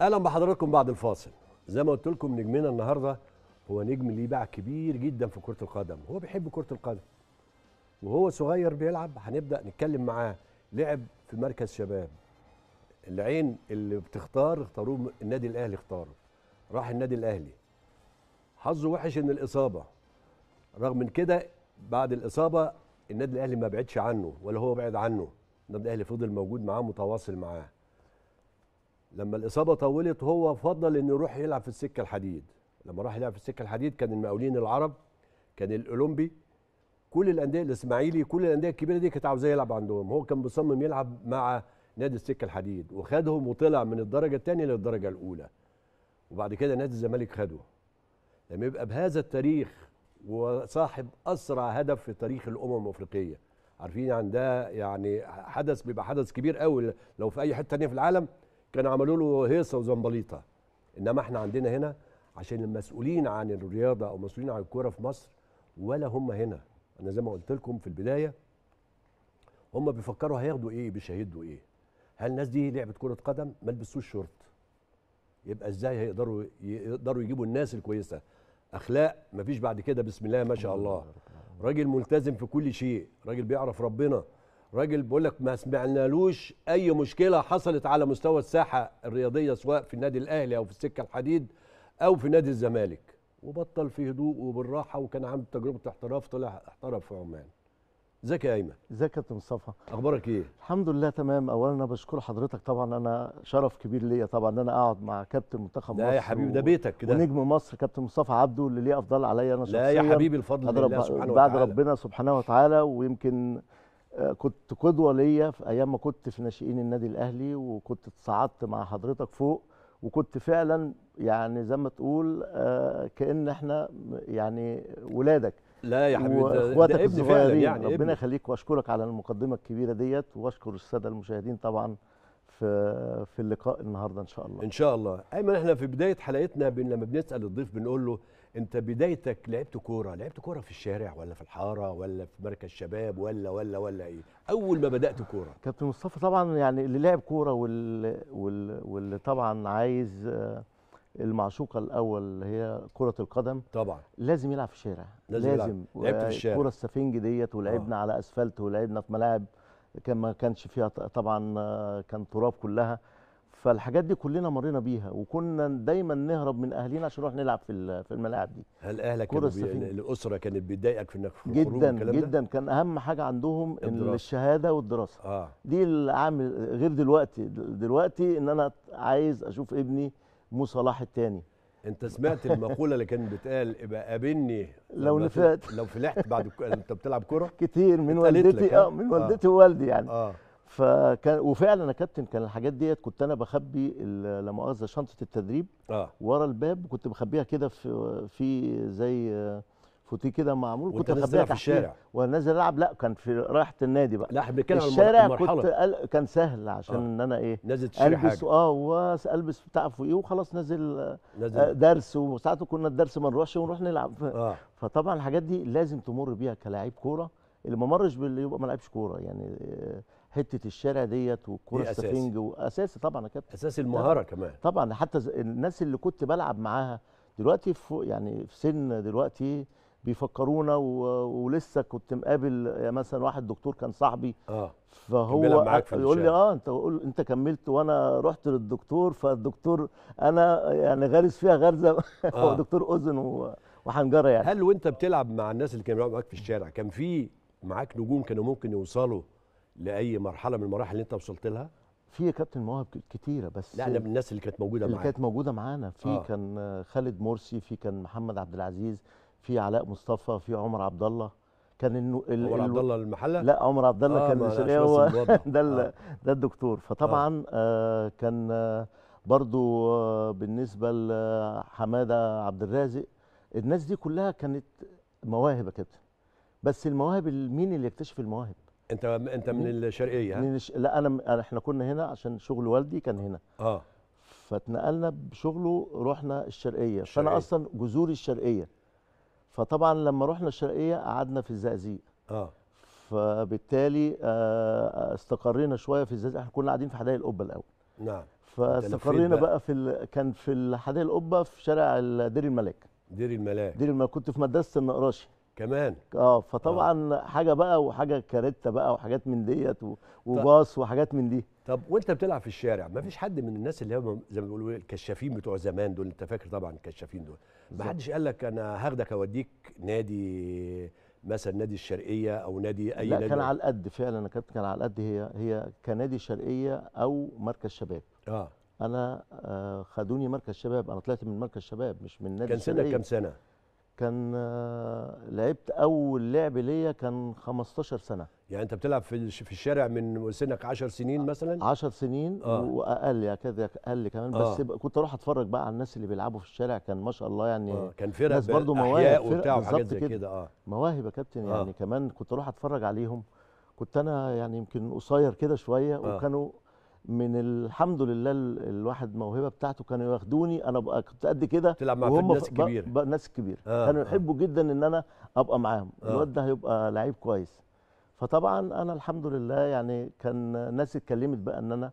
اهلا بحضراتكم بعد الفاصل زي ما قلت لكم نجمنا النهارده هو نجم ليه باع كبير جدا في كره القدم هو بيحب كره القدم وهو صغير بيلعب هنبدا نتكلم معاه لعب في مركز شباب العين اللي بتختار اختاروه النادي الاهلي اختاره راح النادي الاهلي حظه وحش ان الاصابه رغم من كده بعد الاصابه النادي الاهلي ما بعدش عنه ولا هو بعد عنه النادي الاهلي فضل موجود معاه متواصل معاه لما الاصابه طولت هو فضل انه يروح يلعب في السكه الحديد لما راح يلعب في السكه الحديد كان المقاولين العرب كان الاولمبي كل الانديه الاسماعيلي كل الانديه الكبيره دي كانت عاوزاه يلعب عندهم هو كان مصمم يلعب مع نادي السكه الحديد وخدهم وطلع من الدرجه الثانيه للدرجه الاولى وبعد كده نادي الزمالك خده لما يبقى بهذا التاريخ وصاحب اسرع هدف في تاريخ الامم الافريقيه عارفين عندها يعني, يعني حدث بيبقى حدث كبير قوي لو في اي حته ثانيه في العالم كانوا عملوا له هيصه وزنبليطه انما احنا عندنا هنا عشان المسؤولين عن الرياضه او المسؤولين عن الكوره في مصر ولا هم هنا انا زي ما قلت لكم في البدايه هم بيفكروا هياخدوا ايه بيشاهدوا ايه هل الناس دي لعبه كره قدم ما لبسوش شورت يبقى ازاي هيقدروا يقدروا يجيبوا الناس الكويسه اخلاق مفيش بعد كده بسم الله ما شاء الله راجل ملتزم في كل شيء راجل بيعرف ربنا راجل بيقول لك ما سمعنالوش اي مشكله حصلت على مستوى الساحه الرياضيه سواء في النادي الاهلي او في السكه الحديد او في نادي الزمالك وبطل في هدوء وبالراحه وكان عامل تجربه احتراف طلع احترف في عمان ازيك يا ايمن ازيك يا مصطفى اخبارك ايه الحمد لله تمام اولا انا بشكر حضرتك طبعا انا شرف كبير ليا طبعا ان انا اقعد مع كابتن منتخب مصر لا يا حبيبي ده بيتك كده ونجم مصر كابتن مصطفى عبده اللي ليه افضل عليا انا شخصيا لا يا حبيبي الفضل لله سبحانه وتعالى بعد ربنا سبحانه وتعالى ويمكن آه، كنت قدوه ليا في ايام ما كنت في ناشئين النادي الاهلي وكنت اتصعدت مع حضرتك فوق وكنت فعلا يعني زي ما تقول آه، كان احنا يعني ولادك لا يا حبيبي ابن فعلا يعني ربنا يخليك واشكرك على المقدمه الكبيره ديت واشكر الساده المشاهدين طبعا في في اللقاء النهارده ان شاء الله ان شاء الله ايمن احنا في بدايه حلقتنا لما بنسال الضيف بنقول له انت بدايتك لعبت كوره لعبت كوره في الشارع ولا في الحاره ولا في مركز شباب ولا ولا ولا ايه اول ما بدات كوره كابتن مصطفى طبعا يعني اللي لعب كوره واللي, واللي طبعا عايز آه، المعشوقه الاول هي كره القدم طبعا لازم يلعب في الشارع لازم, لازم. لعبت في آه، الشارع كره السفنج ديت ولعبنا آه. على اسفلت ولعبنا في ملاعب كان ما كانش فيها طبعا آه، كان تراب كلها فالحاجات دي كلنا مرينا بيها وكنا دايما نهرب من اهالينا عشان نروح نلعب في في الملاعب دي هل اهلك كانوا الاسره كانت بتضايقك في انك في جدا جدا ده؟ كان اهم حاجه عندهم الدراسة. الشهاده والدراسه آه. دي العامل غير دلوقتي دلوقتي ان انا عايز اشوف ابني مو صلاح الثاني انت سمعت المقوله اللي كانت بتقال ابقى قابلني لو نفعت لو فلحت بعد انت بتلعب كوره كتير من والدتي آه. اه من والدتي ووالدي يعني آه. فكان وفعلا يا كابتن كان الحاجات ديت كنت انا بخبي لا مؤاخذه شنطه التدريب آه. ورا الباب كنت بخبيها كده في في زي فوتيه كده معمول كنت بخبيها في الشارع ونازل العب لا كان في رايحه النادي بقى لا احنا بنتكلم الشارع المرحلة. كنت كان سهل عشان آه. ان انا ايه نازل تشتري البس اه والبس بتاع فوقيه وخلاص نازل, نازل. آه، درس وساعات كنا الدرس ما نروحش ونروح نلعب آه. فطبعا الحاجات دي لازم تمر بيها كلاعب كوره اللي ما مرش باللي يبقى ما لعبش كوره يعني آه، حته الشارع ديت والكوره السفنج واساسي طبعا يا كابتن اساس المهاره كمان طبعا حتى الناس اللي كنت بلعب معاها دلوقتي في يعني في سن دلوقتي بيفكرونا و... ولسه كنت مقابل مثلا واحد دكتور كان صاحبي اه فهو يقول لي اه انت قول انت كملت وانا رحت للدكتور فالدكتور انا يعني غارز فيها غرزه آه. هو دكتور اذن و... وحنجره يعني هل وانت بتلعب مع الناس اللي كانوا بيلعبوا معاك في الشارع كان في معاك نجوم كانوا ممكن يوصلوا لاي مرحله من المراحل اللي انت وصلت لها في يا كابتن مواهب كتيره بس لا من الناس اللي كانت موجوده معانا اللي كانت موجوده معانا في آه. كان خالد مرسي في كان محمد عبد العزيز في علاء مصطفى في عمر عبد الله كان انه عمر عبد الله المحله لا عمر عبد الله آه كان الاشريه هو ده آه. ده الدكتور فطبعا آه. آه كان آه، برضو آه، بالنسبه لحماده آه، عبد الرازق الناس دي كلها كانت مواهب يا كابتن بس المواهب مين اللي يكتشف المواهب انت انت من الشرقيه من الش... لا انا احنا كنا هنا عشان شغل والدي كان هنا اه فاتنقلنا بشغله رحنا الشرقيه فانا اصلا جذوري الشرقيه فطبعا لما رحنا الشرقيه قعدنا في الزقازيق اه فبالتالي آه، آه، استقرينا شويه في الزقازيق احنا كنا قاعدين في حدائق القبه الاول نعم فاستقرينا بقى في ال... كان في حدائق القبه في شارع دير الملاك دير الملاك دير الملاك كنت في مدرسه النقراشي كمان اه, آه. فطبعا آه. حاجه بقى وحاجه كارته بقى وحاجات من ديت وباص وحاجات من دي طب وانت بتلعب في الشارع ما فيش حد من الناس اللي هم زي ما بيقولوا إيه، الكشافين بتوع زمان دول انت فاكر طبعا الكشافين دول ما حدش قال لك انا هاخدك اوديك نادي مثلا نادي الشرقيه او نادي اي لا نادي كان على القد فعلا انا كابتن كان على القد هي هي كنادي الشرقيه او مركز شباب اه انا آه، خدوني مركز شباب انا طلعت من مركز شباب مش من نادي كان سنه كام سنه كان آه، لعبت اول لعب ليا كان 15 سنه يعني انت بتلعب في في الشارع من سنك 10 سنين آه، مثلا 10 سنين آه. واقل يعني كذا اقل كمان آه. بس كنت اروح اتفرج بقى على الناس اللي بيلعبوا في الشارع كان ما شاء الله يعني آه. كان فرق ناس برضو مواهب وبتاع وحاجات زي كده اه مواهب يا كابتن يعني آه. كمان كنت اروح اتفرج عليهم كنت انا يعني يمكن قصير كده شويه آه. وكانوا من الحمد لله الواحد موهبه بتاعته كانوا ياخدوني انا كنت قد كده تلعب مع الناس الكبيره بقى الناس الكبيره آه. كانوا آه. يحبوا جدا ان انا ابقى معاهم آه. الواد ده هيبقى لعيب كويس فطبعا انا الحمد لله يعني كان ناس اتكلمت بقى ان انا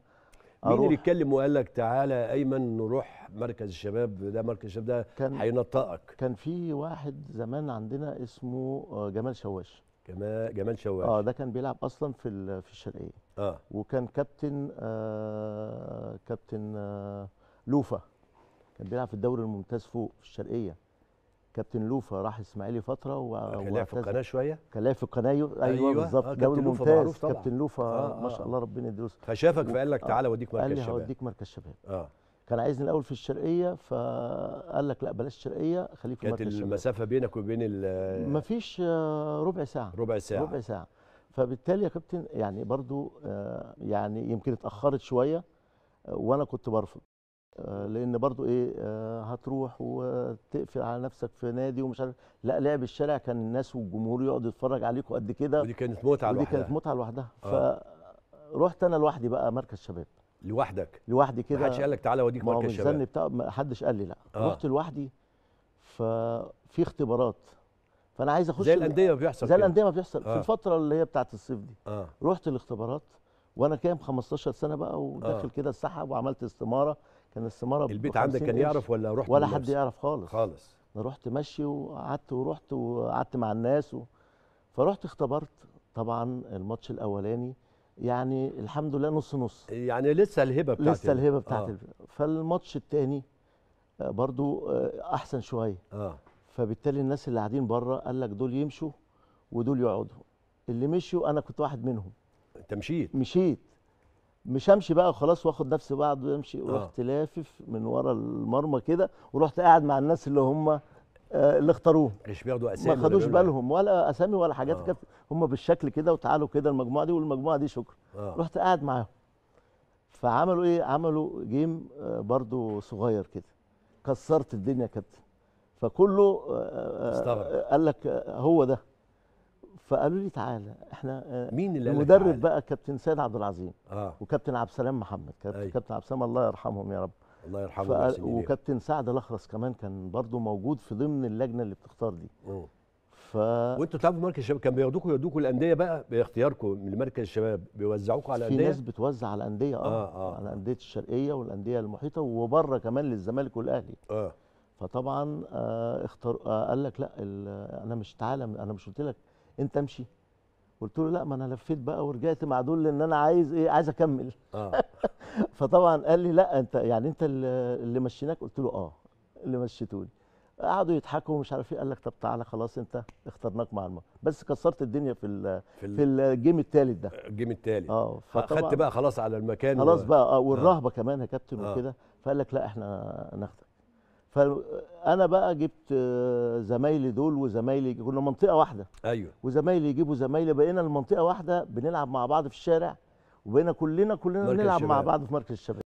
أروح. مين اللي اتكلم وقال لك تعالى ايمن نروح مركز الشباب ده مركز الشباب ده هينطقك كان في واحد زمان عندنا اسمه آه، جمال شواش جمال جمال شواش اه ده كان بيلعب اصلا في في الشرقيه اه وكان كابتن آه كابتن آه لوفا كان بيلعب في الدوري الممتاز فوق في الشرقيه كابتن لوفا راح اسماعيلي فتره و آه، كان لعب في القناه شويه كان لعب في القناه ايوه, أيوة بالظبط آه دوري ممتاز كابتن لوفا آه آه ما شاء آه. الله ربنا يديله فشافك فقال لك آه. تعالى اوديك مركز الشباب قال لي هوديك مركز الشباب اه كان عايزني الاول في الشرقيه فقال لك لا بلاش الشرقيه خليك في كانت المسافه بينك وبين ال مفيش آه، ربع ساعه ربع ساعه ربع ساعه فبالتالي يا كابتن يعني برضو آه، يعني يمكن اتاخرت شويه آه، وانا كنت برفض لان برضو ايه هتروح وتقفل على نفسك في نادي ومش عارف لا لعب الشارع كان الناس والجمهور يقعد يتفرج عليك وقد كده ودي كانت متعه لوحدها ودي كانت متعه لوحدها فروحت انا لوحدي بقى مركز شباب لوحدك لوحدي كده محدش قال لك تعالى اوديك مركز الشباب ما بتاع ما حدش قال لي لا آه. رحت لوحدي ففي اختبارات فانا عايز اخش زي الانديه ما بيحصل زي الانديه ما بيحصل آه. في الفتره اللي هي بتاعت الصيف دي آه. رحت الاختبارات وانا كام 15 سنه بقى وداخل آه. كده السحب وعملت استماره كان الاستماره البيت عندك كان يعرف ولا رحت ولا حد يعرف خالص خالص انا رحت ماشي وقعدت ورحت وقعدت مع الناس و... فرحت اختبرت طبعا الماتش الاولاني يعني الحمد لله نص نص يعني لسه الهبه بتاعت لسه الهبه بتاعت آه. فالماتش الثاني آه، برضو آه، احسن شويه اه فبالتالي الناس اللي قاعدين بره قال لك دول يمشوا ودول يقعدوا اللي مشوا انا كنت واحد منهم انت مشيت مشيت مش همشي بقى خلاص واخد نفسي بعض وامشي آه. رحت لافف من ورا المرمى كده ورحت قاعد مع الناس اللي هم آه، اللي اختاروه مش بياخدوا اسامي ما خدوش بالهم ولا اسامي ولا حاجات آه. هم بالشكل كده وتعالوا كده المجموعه دي والمجموعه دي شكرا آه. رحت قاعد معاهم فعملوا ايه عملوا جيم آه، برضو صغير كده كسرت الدنيا يا كابتن فكله آه، استغرب قال لك هو ده فقالوا لي تعالى احنا مين اللي المدرب بقى كابتن سيد عبد العظيم آه. وكابتن عبد السلام محمد كابتن, أي. كابتن عبد السلام الله يرحمهم يا رب الله يرحمه وكابتن سعد الاخرس كمان كان برضو موجود في ضمن اللجنه اللي بتختار دي ف وانتوا بتلعبوا مركز الشباب كان بياخدوكوا يودوكوا الانديه بقى باختياركم لمركز الشباب بيوزعوكوا على الانديه في ناس بتوزع على الانديه اه, آه. آه. على انديه الشرقيه والانديه المحيطه وبره كمان للزمالك والاهلي اه فطبعا آه اختار آه قال لك لا انا مش تعالى انا مش قلت لك انت امشي قلت له لا ما انا لفيت بقى ورجعت مع دول لان انا عايز ايه عايز اكمل آه. فطبعا قال لي لا انت يعني انت اللي مشيناك قلت له اه اللي مشيتوني قعدوا يضحكوا ومش عارف ايه قال لك طب تعالى خلاص انت اخترناك مع المرة. بس كسرت الدنيا في ال في, ال في الجيم الثالث ده الجيم الثالث اه فخدت بقى خلاص على المكان خلاص و... بقى اه, آه. والرهبه آه. كمان يا كابتن آه. وكده فقال لك لا احنا ناخدك فانا بقى جبت زمايلي دول وزمايلي كنا منطقه واحده ايوه وزمايلي يجيبوا زمايلي بقينا المنطقه واحده بنلعب مع بعض في الشارع وبقينا كلنا كلنا بنلعب مع بعض في مركز الشباب